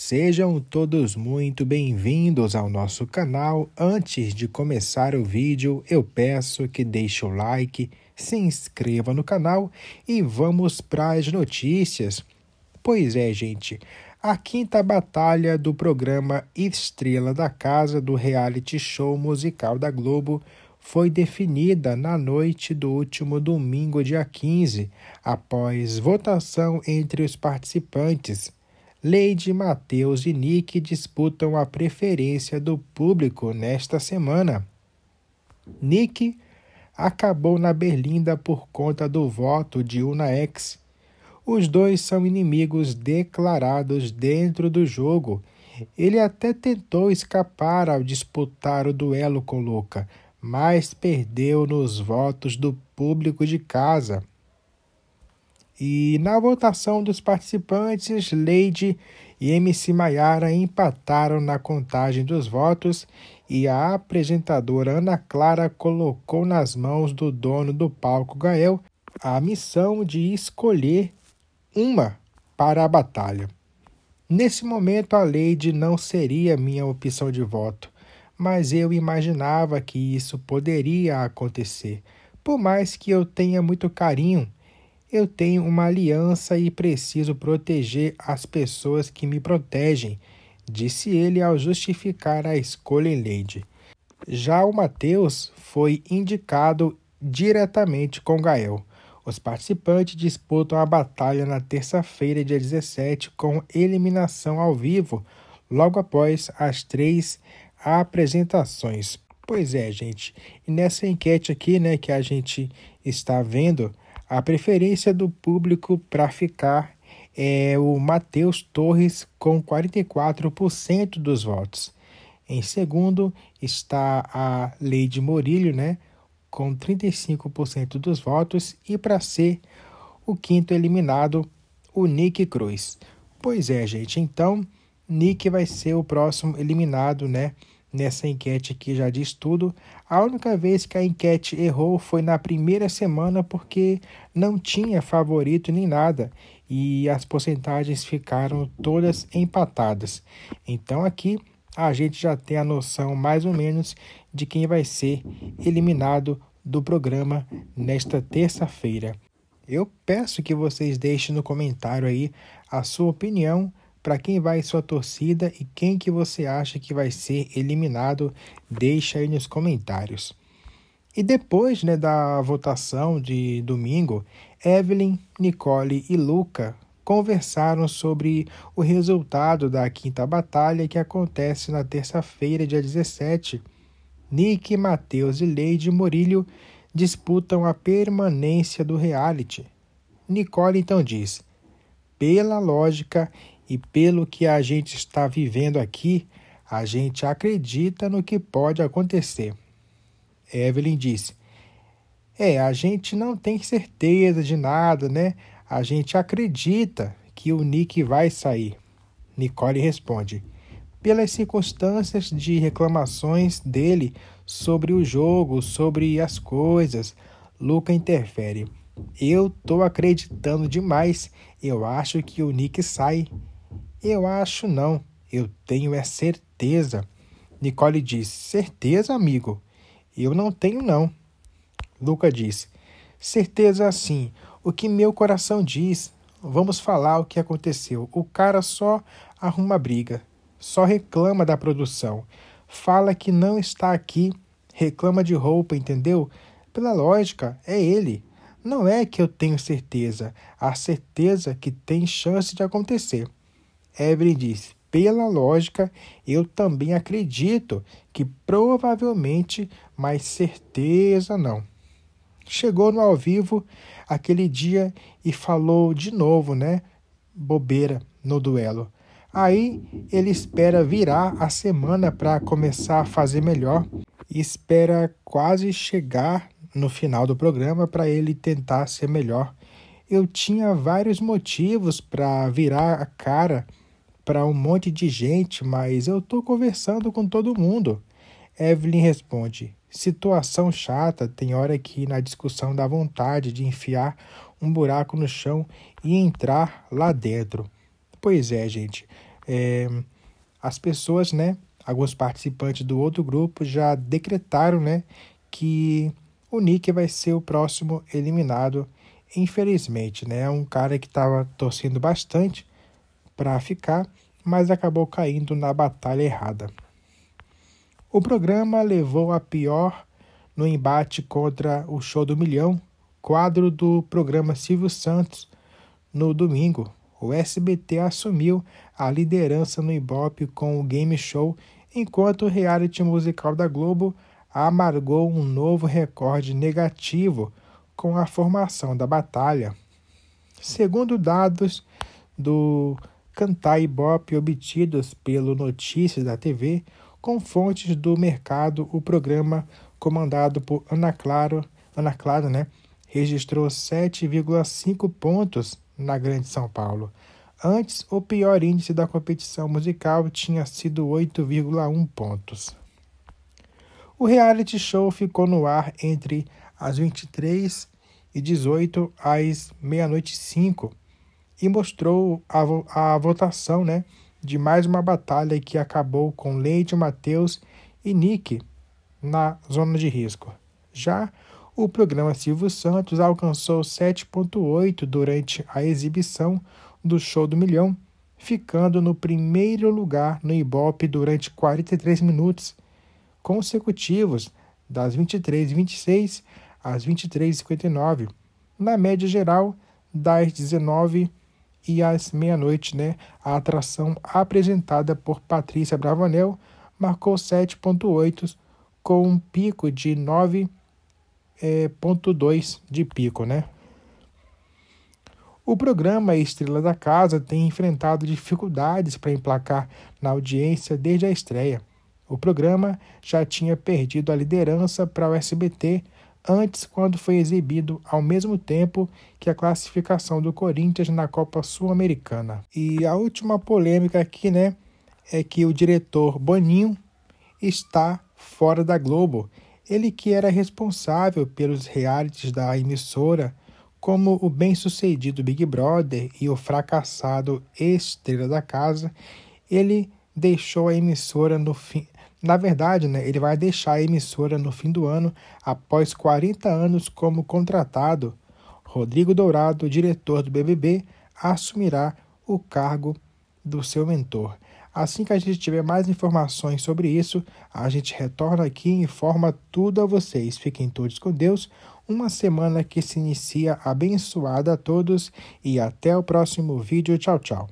Sejam todos muito bem-vindos ao nosso canal. Antes de começar o vídeo, eu peço que deixe o like, se inscreva no canal e vamos para as notícias. Pois é, gente, a quinta batalha do programa Estrela da Casa do reality show musical da Globo foi definida na noite do último domingo, dia 15, após votação entre os participantes. Lady Matheus e Nick disputam a preferência do público nesta semana. Nick acabou na Berlinda por conta do voto de Unaex. Os dois são inimigos declarados dentro do jogo. Ele até tentou escapar ao disputar o duelo com Luca, mas perdeu nos votos do público de casa. E na votação dos participantes, Leide e MC Maiara empataram na contagem dos votos e a apresentadora Ana Clara colocou nas mãos do dono do palco Gael a missão de escolher uma para a batalha. Nesse momento, a Leide não seria minha opção de voto, mas eu imaginava que isso poderia acontecer, por mais que eu tenha muito carinho eu tenho uma aliança e preciso proteger as pessoas que me protegem, disse ele ao justificar a escolha em Lady. Já o Mateus foi indicado diretamente com Gael. Os participantes disputam a batalha na terça-feira, dia 17, com eliminação ao vivo, logo após as três apresentações. Pois é, gente. E nessa enquete aqui, né, que a gente está vendo, a preferência do público para ficar é o Matheus Torres com 44% dos votos. Em segundo está a Leide Morilho, né, com 35% dos votos e para ser o quinto eliminado, o Nick Cruz. Pois é, gente, então Nick vai ser o próximo eliminado, né? Nessa enquete aqui já diz tudo. A única vez que a enquete errou foi na primeira semana porque não tinha favorito nem nada e as porcentagens ficaram todas empatadas. Então aqui a gente já tem a noção mais ou menos de quem vai ser eliminado do programa nesta terça-feira. Eu peço que vocês deixem no comentário aí a sua opinião para quem vai sua torcida e quem que você acha que vai ser eliminado, deixa aí nos comentários. E depois né, da votação de domingo, Evelyn, Nicole e Luca conversaram sobre o resultado da quinta batalha que acontece na terça-feira, dia 17. Nick, Matheus e Leide Morilho disputam a permanência do reality. Nicole então diz: pela lógica, e pelo que a gente está vivendo aqui, a gente acredita no que pode acontecer. Evelyn disse: É, a gente não tem certeza de nada, né? A gente acredita que o Nick vai sair. Nicole responde: Pelas circunstâncias de reclamações dele sobre o jogo, sobre as coisas, Luca interfere. Eu tô acreditando demais. Eu acho que o Nick sai eu acho não, eu tenho é certeza. Nicole disse: Certeza, amigo? Eu não tenho, não. Luca disse: Certeza sim. O que meu coração diz. Vamos falar o que aconteceu. O cara só arruma briga, só reclama da produção. Fala que não está aqui, reclama de roupa, entendeu? Pela lógica, é ele. Não é que eu tenho certeza, a certeza que tem chance de acontecer. Evelyn diz: pela lógica, eu também acredito que provavelmente, mas certeza não. Chegou no ao vivo aquele dia e falou de novo, né? Bobeira no duelo. Aí ele espera virar a semana para começar a fazer melhor e espera quase chegar no final do programa para ele tentar ser melhor. Eu tinha vários motivos para virar a cara para um monte de gente, mas eu estou conversando com todo mundo. Evelyn responde: Situação chata, tem hora que na discussão dá vontade de enfiar um buraco no chão e entrar lá dentro. Pois é, gente. É, as pessoas, né? Alguns participantes do outro grupo já decretaram, né? Que o Nick vai ser o próximo eliminado. Infelizmente, né? É um cara que estava torcendo bastante para ficar, mas acabou caindo na batalha errada. O programa levou a pior no embate contra o Show do Milhão, quadro do programa Silvio Santos, no domingo. O SBT assumiu a liderança no Ibope com o game show, enquanto o reality musical da Globo amargou um novo recorde negativo com a formação da batalha. Segundo dados do cantar Ibope obtidos pelo Notícias da TV com fontes do mercado, o programa comandado por Ana Claro, Ana Clara, né, registrou 7,5 pontos na Grande São Paulo. Antes, o pior índice da competição musical tinha sido 8,1 pontos. O reality show ficou no ar entre as 23 e 18 às meia-noite 5 e mostrou a, a votação né, de mais uma batalha que acabou com Leite, Matheus e Nick na zona de risco. Já o programa Silvio Santos alcançou 7,8 durante a exibição do Show do Milhão, ficando no primeiro lugar no Ibope durante 43 minutos consecutivos, das 23h26 às 23h59, na média geral das 19 e às meia-noite, né? A atração apresentada por Patrícia Bravanel marcou 7,8, com um pico de 9,2 é, de pico, né? O programa Estrela da Casa tem enfrentado dificuldades para emplacar na audiência desde a estreia. O programa já tinha perdido a liderança para o SBT antes quando foi exibido ao mesmo tempo que a classificação do Corinthians na Copa Sul-Americana. E a última polêmica aqui, né, é que o diretor Boninho está fora da Globo. Ele que era responsável pelos realities da emissora, como o bem-sucedido Big Brother e o fracassado Estrela da Casa, ele deixou a emissora no fim na verdade, né, ele vai deixar a emissora no fim do ano, após 40 anos como contratado. Rodrigo Dourado, diretor do BBB, assumirá o cargo do seu mentor. Assim que a gente tiver mais informações sobre isso, a gente retorna aqui e informa tudo a vocês. Fiquem todos com Deus. Uma semana que se inicia abençoada a todos e até o próximo vídeo. Tchau, tchau.